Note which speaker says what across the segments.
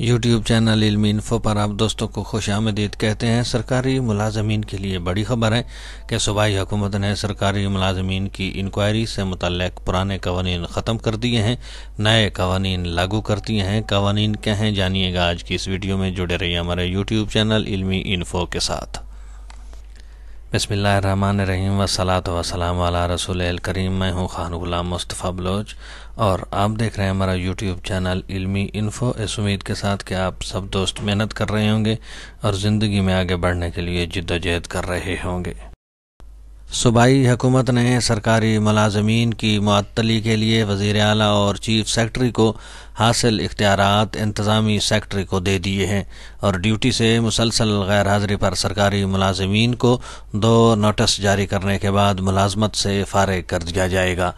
Speaker 1: YouTube channel इलमी info पर आप दोस्तों को खुश आमदीद कहते हैं सरकारी मुलाजमीन के लिए बड़ी खबर है कि सूबाई हुकूमत ने सरकारी मुलाजमीन की इंक्वायरी से मतलब पुराने कवानीन ख़त्म कर दिए हैं नए कवानीन लागू कर दिए हैं कवानीन क्या हैं जानिएगा आज की इस वीडियो में जुड़े रहिए हमारे यूट्यूब चैनल इलमी इन्फो के साथ बसमीम वसलात वसलाम वाला रसूल करीम मैं हूँ खान गुलाम मुस्तफ़ा बलोच और आप देख रहे हैं हमारा यूट्यूब चैनल इल्मी इन्फो इस उम्मीद के साथ कि आप सब दोस्त मेहनत कर रहे होंगे और ज़िंदगी में आगे बढ़ने के लिए जद्दोजहद कर रहे होंगे सूबाई हुकूमत ने सरकारी मुलाजमीन की मअली के लिए वज़ी अली और चीफ सेक्रटरी को हासिल इख्तियार इंतज़ामी सेक्ट्री को दे दिए हैं और ड्यूटी से मुसलसल गैर हाजिरी पर सरकारी मुलाजमीन को दो नोटिस जारी करने के बाद मुलाजमत से फारग कर दिया जाएगा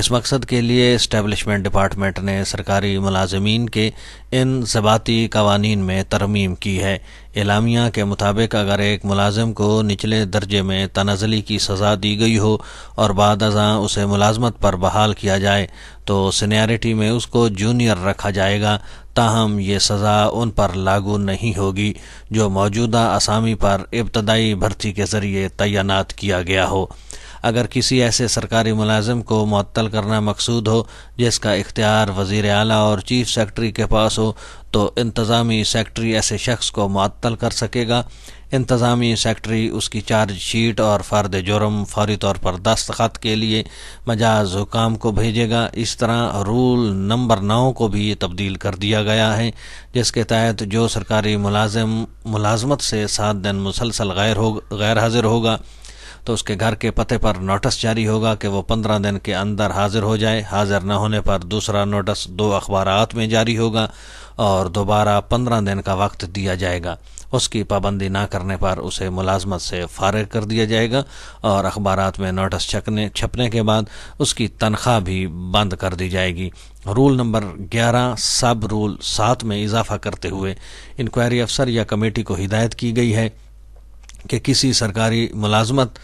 Speaker 1: इस मकसद के लिए इस्टेबलिशमेंट डिपार्टमेंट ने सरकारी मुलाजमीन के इन जबाती कवानीन में तरमीम की है एलामिया के मुताबिक अगर एक मुलाजम को निचले दर्जे में तनाजली की सज़ा दी गई हो और बाद अजा उसे मुलाजमत पर बहाल किया जाए तो सीनियरिटी में उसको जूनियर रखा जाएगा ताहम ये सज़ा उन पर लागू नहीं होगी जो मौजूदा असामी पर इब्तदाई भर्ती के ज़रिए तैनात किया गया हो अगर किसी ऐसे सरकारी मुलाजम को मअतल करना मकसूद हो जिसका इख्तियार वजीर अली और चीफ सेक्रटरी के पास हो तो इंतज़ामी सेक्रटरी ऐसे शख्स को मअतल कर सकेगा इंतज़ामी सेक्रटरी उसकी चार्ज शीट और फ़र्द जुर्म फौरी तौर पर दस्तखत के लिए मजाज हुकाम को भेजेगा इस तरह रूल नंबर नौ को भी तब्दील कर दिया गया गया है जिसके तहत जो सरकारी मुलाजम मुलाजमत से सात दिन मुसलसल गैर हो गैर हाजिर होगा तो उसके घर के पते पर नोटिस जारी होगा कि वो पंद्रह दिन के अंदर हाजिर हो जाए हाजिर न होने पर दूसरा नोटिस दो अखबार में जारी होगा और दोबारा पंद्रह दिन का वक्त दिया जाएगा उसकी पाबंदी ना करने पर उसे मुलाजमत से फारग कर दिया जाएगा और अखबार में नोटिस छपने छपने के बाद उसकी तनख्वाह भी बंद कर दी जाएगी रूल नंबर ग्यारह सब रूल सात में इजाफा करते हुए इंक्वायरी अफसर या कमेटी को हिदायत की गई है कि किसी सरकारी मुलाजमत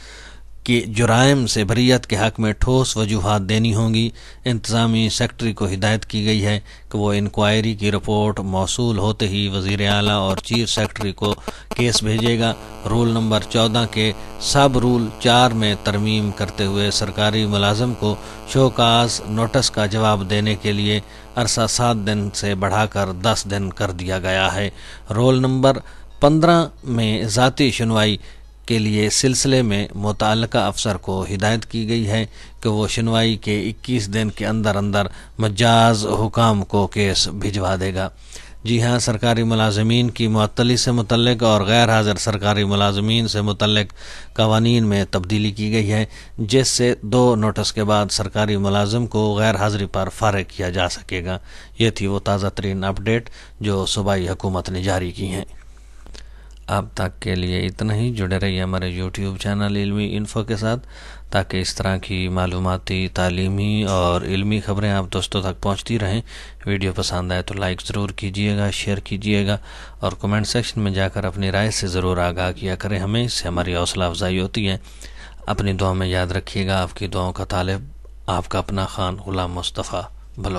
Speaker 1: के जुराम से बरीत के हक़ में ठोस वजूहत देनी होंगी इंतज़ामी सेक्रटरी को हिदायत की गई है कि वो इंक्वायरी की रिपोर्ट मौसू होते ही वजीर अली और चीफ सेक्रटरी को केस भेजेगा रूल नंबर चौदह के सब रूल चार में तरमीम करते हुए सरकारी मुलाजम को शोकाज नोटिस का जवाब देने के लिए अरसा सात दिन से बढ़ाकर दस दिन कर दिया गया है रोल नंबर पंद्रह में ज़ाती सुनवाई के लिए सिलसिले में मुतल अफसर को हिदायत की गई है कि वो सुनवाई के 21 दिन के अंदर अंदर मजाज हुकाम को केस भिजवा देगा जी हाँ सरकारी मुलाजमीन की मअतली से मुतलक और गैर हाजिर सरकारी मुलाजमीन से मुतलक कवानीन में तब्दीली की गई है जिससे दो नोटिस के बाद सरकारी मुलाजम को गैर हाजिरी पर फारग किया जा सकेगा ये थी वो ताज़ा तरीन अपडेट जो सूबाई हुकूमत ने जारी की हैं आप तक के लिए इतना ही जुड़े रहिए हमारे यूट्यूब चैनल इल्मी इन्फो के साथ ताकि इस तरह की मालूमती तालीमी और इल्मी ख़बरें आप दोस्तों तक पहुंचती रहें वीडियो पसंद आए तो लाइक ज़रूर कीजिएगा शेयर कीजिएगा और कमेंट सेक्शन में जाकर अपनी राय से ज़रूर आगाह किया करें हमें इससे हमारी हौसला अफजाई होती है अपनी दुआ में याद रखिएगा आपकी दुआओं का तालब आपका अपना खान गुलाम मुस्तफ़ा भलो